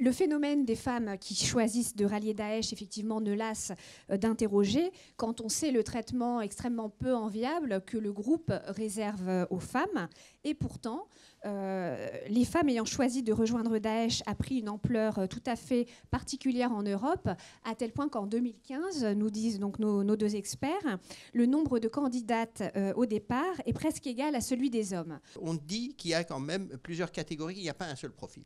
le phénomène des femmes qui choisissent de rallier Daesh, effectivement, ne lasse euh, d'interroger quand on sait le traitement extrêmement peu enviable que le groupe réserve euh, aux femmes. Et pourtant, euh, les femmes ayant choisi de rejoindre Daesh a pris une ampleur tout à fait particulière en Europe, à tel point qu'en 2015, nous disent donc nos, deux experts, le nombre de candidates au départ est presque égal à celui des hommes. On dit qu'il y a quand même plusieurs catégories, il n'y a pas un seul profil.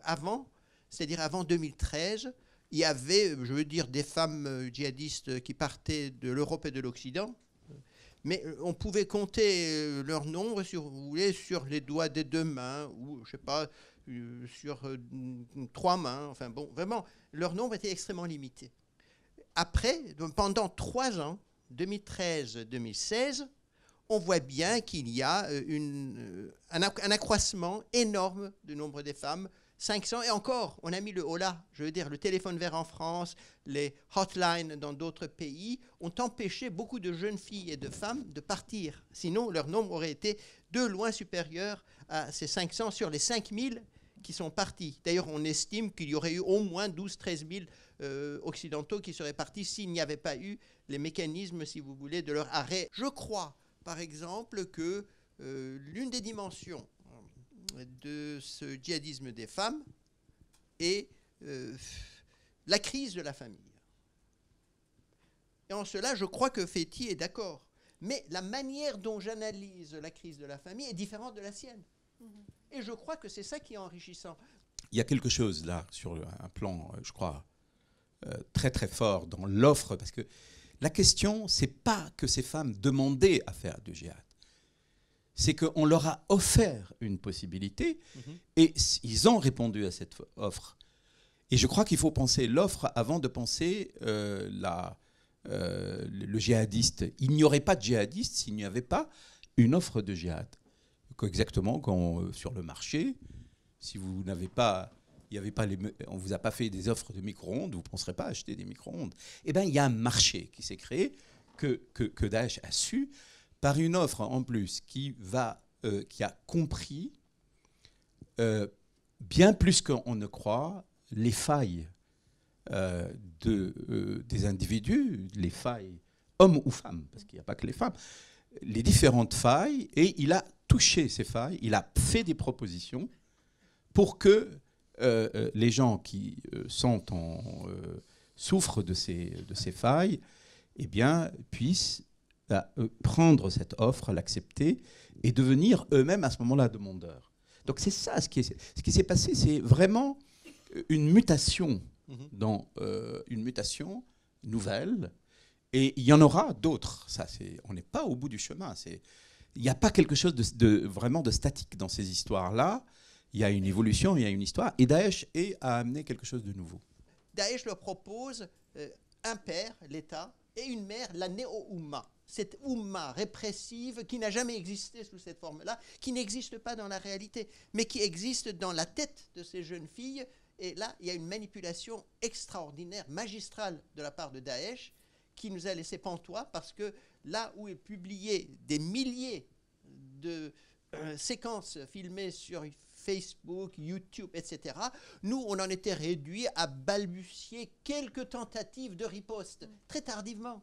Avant, c'est-à-dire avant 2013, il y avait, je veux dire, des femmes euh, djihadistes qui partaient de l'Europe et de l'Occident, mais euh, on pouvait compter euh, leur nombre, si vous voulez, sur les doigts des deux mains, ou je sais pas, sur trois mains, enfin bon, vraiment, leur nombre était extrêmement limité. Après, pendant trois ans, 2013-2016, on voit bien qu'il y a un accroissement énorme du nombre des femmes 500 et encore, on a mis le hola, je veux dire, le téléphone vert en France, les hotlines dans d'autres pays, ont empêché beaucoup de jeunes filles et de femmes de partir. Sinon, leur nombre aurait été de loin supérieur à ces 500 sur les 5000 qui sont partis. D'ailleurs, on estime qu'il y aurait eu au moins 12-13 000 euh, occidentaux qui seraient partis s'il n'y avait pas eu les mécanismes, si vous voulez, de leur arrêt. Je crois, par exemple, que euh, l'une des dimensions de ce djihadisme des femmes et euh, la crise de la famille. Et en cela, je crois que Féti est d'accord. Mais la manière dont j'analyse la crise de la famille est différente de la sienne. Mhm. Et je crois que c'est ça qui est enrichissant. Il y a quelque chose là, sur un plan, euh, je crois, euh, très très fort dans l'offre, parce que la question, c'est pas que ces femmes demandaient à faire du djihad c'est qu'on leur a offert une possibilité mhm. et ils ont répondu à cette offre. Et je crois qu'il faut penser l'offre avant de penser euh, euh, le djihadiste. Il n'y aurait pas de djihadiste s'il n'y avait pas une offre de djihad. Exactement quand, euh, sur le marché, si vous n'avez pas, il avait pas on vous a pas fait des offres de micro-ondes, vous ne penserez pas acheter des micro-ondes. Eh bien, il y a un marché qui s'est créé que, que Daesh a su par une offre en plus qui, va, euh, qui a compris euh, bien plus qu'on ne croit les failles euh, de, des individus, les failles hommes ou femmes, parce qu'il n'y a pas que les femmes, les différentes failles, et il a touché ces failles, il a fait des propositions pour que les gens qui sont souffrent de ces, de ces failles eh bien, puissent euh, prendre cette offre, l'accepter et devenir eux-mêmes à ce moment-là demandeurs. Donc c'est ça ce qui, ce qui s'est passé, c'est vraiment euh, une mutation, mm-hmm. dans, euh, une mutation nouvelle. Et il y en aura d'autres. Ça, c'est, on n'est pas au bout du chemin. C'est, il n'y a pas quelque chose de, vraiment de statique dans ces histoires-là. Il y a une évolution, il y a une histoire. Et Daesh est, à amener quelque chose de nouveau. Daesh leur propose un père, l'État, et une mère, la néo ouma Cette ouma répressive qui n'a jamais existé sous cette forme-là, qui n'existe pas dans la réalité, mais qui existe dans la tête de ces jeunes filles. Et là, il y a une manipulation extraordinaire, magistrale de la part de Daesh, qui nous a laissé pantois, parce que là où est publié des milliers de euh, séquences filmées sur Facebook, YouTube, etc. Nous, on en était réduit à balbutier quelques tentatives de riposte, mm. très tardivement.